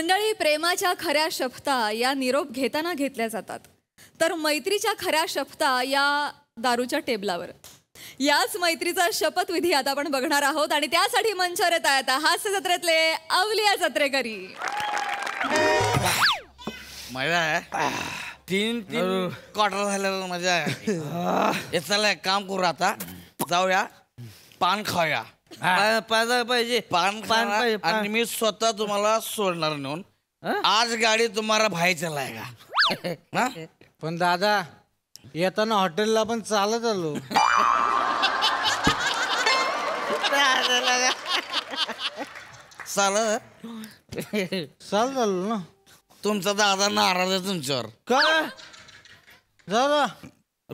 मंडळी प्रेमाच्या खऱ्या शपथा या निरोप घेताना घेतल्या जातात तर मैत्रीच्या खऱ्या शपथा या दारूच्या टेबलावर याच मैत्रीचा शपथविधी आता आपण बघणार आहोत आणि त्यासाठी मंचावर येत आहेत हास्य जत्रेतले अवलिया जत्रेकरी मजा आहे तीन तीन क्वार्टर झाल्यावर मजा आहे चला एक काम करू आता जाऊया पान खाऊया पाहिजे पान पान पाहिजे, आणि मी स्वतः तुम्हाला सोडणार नेऊन आज गाडी तुम्हाला भाई चलाय का पण दादा येताना हॉटेलला पण चालत आलो चालत चालत आलो ना तुमचा दादा नाराज आहे तुमच्यावर का दादा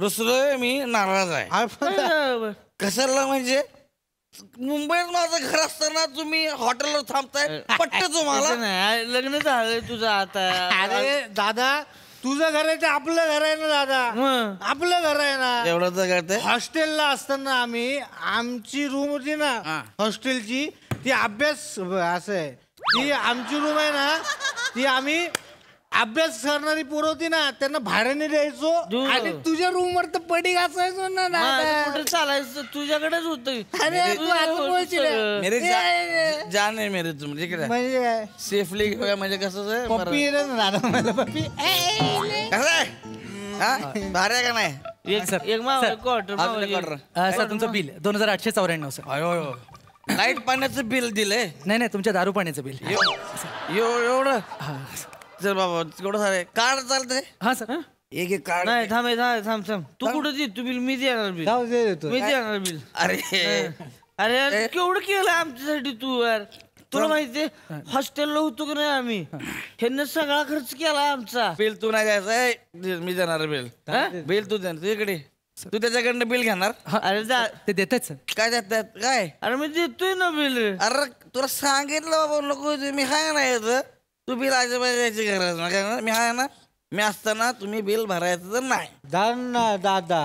रुसलोय मी नाराज आहे कशाला म्हणजे मुंबईत माझं घर असताना तुम्ही हॉटेलवर थांबताय पट्ट तुम्हाला नाही लग्न झालंय तुझं आता अरे दादा तुझं घर आहे ते आपलं घर आहे ना दादा आपलं घर आहे ना एवढं तर हॉस्टेलला असताना आम्ही आमची रूम होती ना हॉस्टेलची ती अभ्यास असं आहे ती आमची रूम आहे ना ती आम्ही अभ्यास करणारी पोरं होती ना त्यांना भाड्याने द्यायचो आणि तुझ्या रूम वर तर पडी घासायचो ना दादा. चालायचं तुझ्याकडेच होत अरे मेरे जा- नाही म्हणजे, म्हणजे काय सेफली घेऊया म्हणजे कसं आहे? पप्पी का नाही एक सर, एक सर, क्वार्टर तुमचं बिल दोन हजार आठशे चौऱ्याण्णव सर लाईट पाण्याचं बिल दिलंय नाही नाही तुमच्या दारू पाण्याचं बिल एवढं चल बाबा एवढं सारे कार्ड चालते हा सर एक एक कार्ड नाही थांब थांब थांब थांब तू कुठं दे बिल मी देणार बिल जाऊ दे मी देणार बिल अरे अरे यार, केवढं केलं आमच्यासाठी तू यार तुला माहितीये हॉस्टेलला होतो की नाही आम्ही ह्यांना सगळा खर्च केला आमचा बिल तू नाही द्यायचा मी देणार बिल बिल तू देणार तू इकडे तू त्याच्याकडनं बिल घेणार अरे जा ते देतच काय देतात काय अरे मी देतोय ना बिल अरे तुला सांगितलं बाबा नको मी काय नाही तू बिल आज द्यायची गरज नाही मी आहे ना मी असताना तुम्ही बिल भरायचं तर नाही दादा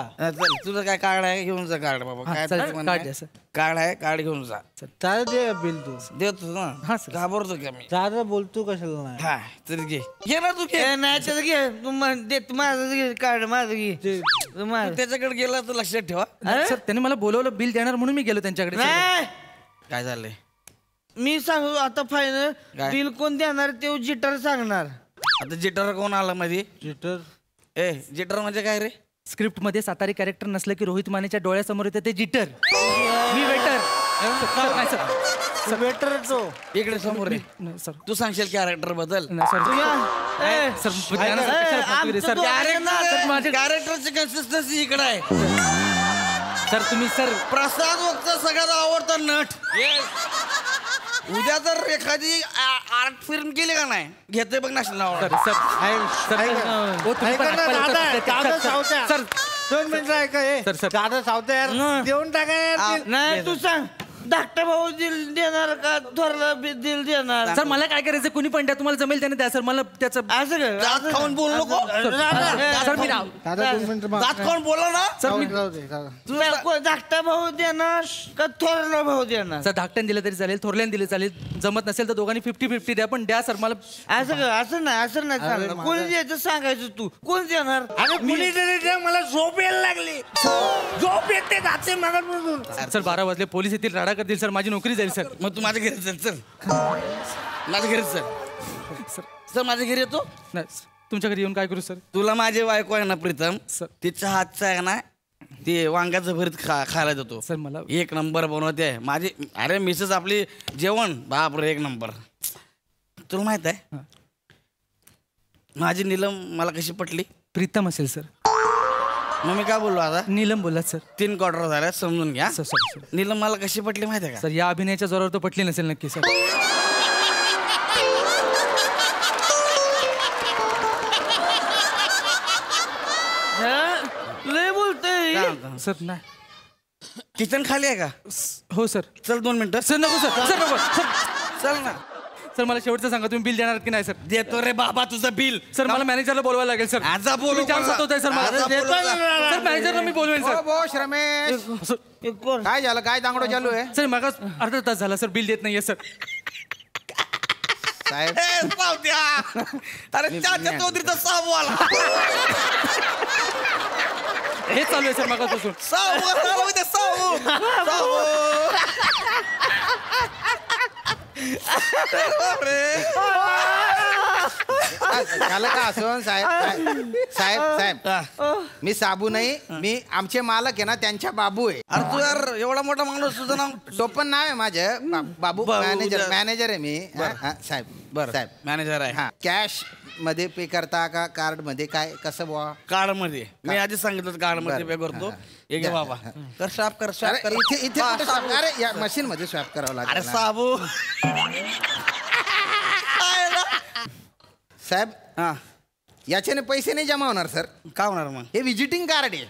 तुझं काय कार्ड आहे घेऊन जा कार्ड बाबा काय कार्ड आहे? कार्ड घेऊन जा चालेल दे बिल तू देतो ना घाबरतो का मी दादा बोलतो कशाला नाही हा घे घे ना तू घे नाही घे तू दे तू माझं कार्ड माझं घे त्याच्याकडे गेला तर लक्षात ठेवा सर त्यांनी मला बोलवलं बिल देणार म्हणून मी गेलो त्यांच्याकडे काय झालंय मी सांगू आता फायनल बिल कोण देणार ते जिटर सांगणार आता जिटर कोण आला मध्ये जिटर ए जिटर म्हणजे काय रे स्क्रिप्ट मध्ये सातारी कॅरेक्टर नसलं की रोहित मानेच्या डोळ्यासमोर येते ते जिटर मी वेटर वेटर तो इकडे समोर सर तू सांगशील कॅरेक्टर बद्दल सर कॅरेक्टरची कन्सिस्टन्सी इकडे आहे सर तुम्ही सर प्रसाद वक्त सगळ्यात आवडता नट उद्या जर एखादी आर्ट फिल्म केली का नाही घेते बघ नॅशनल सर दोन मिनिटं ऐका सर दादा सावते यार देऊन टाका यार नाही तू सांग धाकटा भाऊ दिल देणार का थोरला दिल देणार सर मला काय करायचं कुणी पण द्या तुम्हाला जमेल त्याने द्या सर मला त्याचं असं खाऊन बोलू नको दादा, ना सर भाऊ देणार का थोरला भाऊ देणार सर धाकट्याने दिलं तरी चालेल थोरल्याने दिले चालेल जमत नसेल तर दोघांनी फिफ्टी फिफ्टी द्या पण द्या सर मला असं का असं नाही असं नाही चालेल कोणी द्यायचं सांगायचं तू कोण देणार अरे मला झोप यायला लागली जाते मगर सर बारा वाजले पोलीस येतील राडा करतील सर माझी नोकरी जाईल सर मग तू माझ्या घरी जाईल सर माझ्या घरी सर सर माझ्या घरी येतो तुमच्या घरी येऊन काय करू सर तुला माझे बायको आहे ना प्रीतम सर तिच्या हातचा आहे ना ते वांग्याचं भरीत खा खायला जातो सर मला एक नंबर बनवते आहे माझे अरे मिसेस आपली जेवण बाप रे एक नंबर तुला माहित आहे माझी नीलम मला कशी पटली प्रीतम असेल सर मग मी काय बोललो आता नीलम बोला सर तीन क्वार्टर झाल्या समजून घ्या सर सर नीलम मला कशी पटली माहिती आहे का सर या अभिनयाच्या जोरावर तो पटली नसेल नक्की सर सर नाही किचन खाली आहे का हो सर चल दोन मिनटं सर नको सर सर नको सर चल ना सर मला शेवटचं सांगा तुम्ही बिल देणार की नाही सर देतो रे बाबा तुझं बिल सर मला मॅनेजरला बोलवायला लागेल सर आज चान्स होत सर सर मॅनेजरला मी बोलवेन हो, हो, सर काय झालं काय दांगडो चालू आहे सर मग अर्धा तास झाला सर बिल देत नाहीये सर साहेब अरे चाचा चौधरीचा आला हे चालू आहे सर मग सहावा Tá Morrer! झालं का असं साहेब साहेब साहेब साहेब मी साबू नाही मी आमचे मालक आहे ना त्यांच्या बाबू आहे अरे तू यार एवढा मोठा माणूस तुझं नाव टोपन नाव आहे माझं बाबू मॅनेजर मॅनेजर आहे मी साहेब बर साहेब मॅनेजर आहे हा कॅश मध्ये पे करता का कार्ड मध्ये काय कसं बुवा कार्ड मध्ये मी आधी सांगितलं कार्ड मध्ये पे करतो बाबा कर कर स्वॅप कर इथे इथे अरे या मशीन मध्ये स्वॅप करावं लागेल साबू साहेब हा याच्याने पैसे नाही जमा होणार सर का होणार मग हे व्हिजिटिंग कार्ड आहे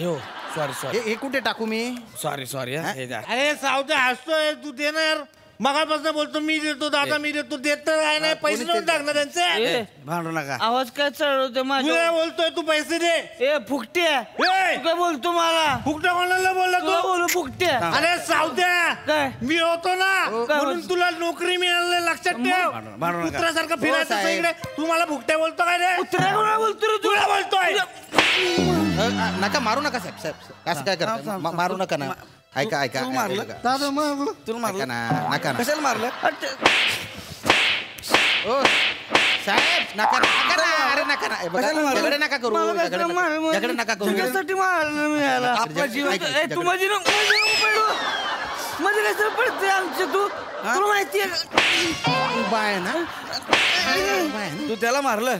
अयो सॉरी सॉरी हे- कुठे टाकू मी सॉरी सॉरी अरे सावते असतोय तू देणार मगापासून बोलतो मी देतो दादा मी देतो देत तर काय नाही पैसे देऊन टाकणार त्यांचे भांडू नका आवाज काय चढवते माझ्या बोलतोय तू पैसे दे ए फुकटे काय बोलतो मला फुकटा कोणाला बोलला तू बोलू फुकटे अरे सावत्या काय? मी होतो ना हो, म्हणून तुला नोकरी मिळाली लक्षात भांडू ठेव कुत्र्यासारखं हो, फिरायचं इकडे तू मला फुकट्या बोलतो काय रे कुत्र्या बोलतो रे तुला बोलतोय नका मारू नका साहेब साहेब असं काय करता मारू नका ना ऐका ऐका तू मारलं दादा मग तुला मारलं नका ना कशाला मारलं ओ साहेब नका नका अरे नका ना झगडे नका करू झगडे नका करू तुझ्यासाठी मारलं मी याला आपला जीव तू माझी ना मध्ये कसं पडते आमचे तू तुला माहिती बाय ना तू त्याला मारलं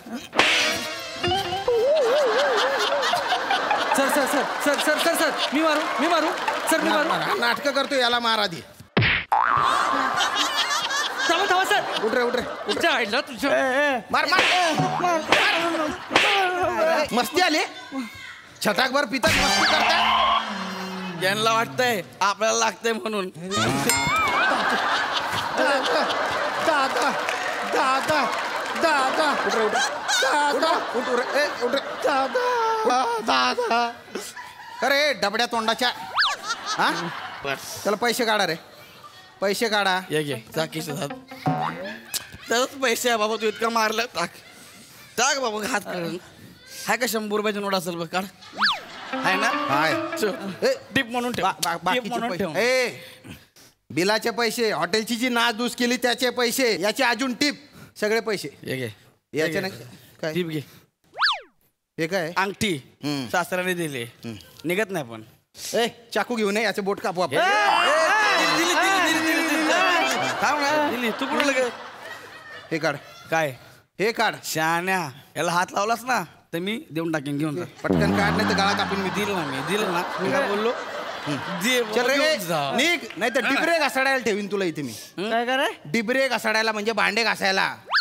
sir sir sir sir sir sir sir मी मारू मी मारू सर मी मारू नाटकं करतो याला मार आधी थांबा सर उठ रे उठ रे तुझ्या आईला तुझ्या मार मार मस्ती आली छटाकभर पितात मस्ती करतात यांना वाटतंय आपल्याला लागतंय म्हणून दादा दादा दादा दादा उठ रे. उठ रे. दादा अरे डबड्या तोंडाच्या हा त्याला पैसे काढा रे पैसे काढा ये घे तरच पैसे बाबा तू इतकं मारलं टाक टाक बाबा हात हाय का शंभर रुपयाची नोट असेल बघ काढ हाय ना हाय टीप म्हणून ठेव ए, बिलाचे पैसे हॉटेलची जी नादूस केली त्याचे पैसे याचे अजून टीप सगळे पैसे ये घे याचे काय टीप घे हे काय अंगठी सासऱ्याने दिले निघत नाही पण ए चाकू घेऊन ये, याचे बोट कापू आपण तू कुठे लगे हे काढ काय हे काढ शाण्या याला हात लावलास ना तर मी देऊन टाकेन घेऊन जा पटकन काढ नाही तर गाळा कापून मी दिल ना मी दिल ना मी काय बोललो नाही तर घासाडायला ठेवीन तुला इथे मी काय कराय डिब्रे घासाडायला म्हणजे भांडे घासायला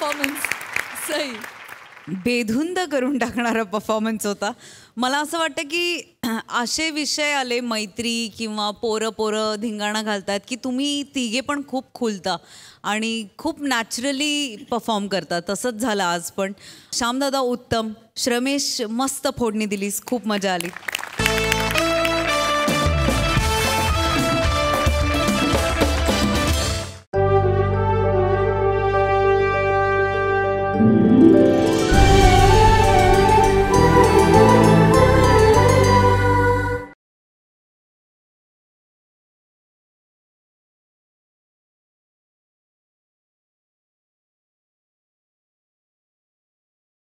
परफॉर्मन्स सही बेधुंद करून टाकणारा परफॉर्मन्स होता मला असं वाटतं की असे विषय आले मैत्री किंवा पोरं पोरं धिंगाणा घालतात की तुम्ही तिघे पण खूप खुलता आणि खूप नॅचरली परफॉर्म करता तसंच झालं आज पण श्यामदादा उत्तम श्रमेश मस्त फोडणी दिलीस खूप मजा आली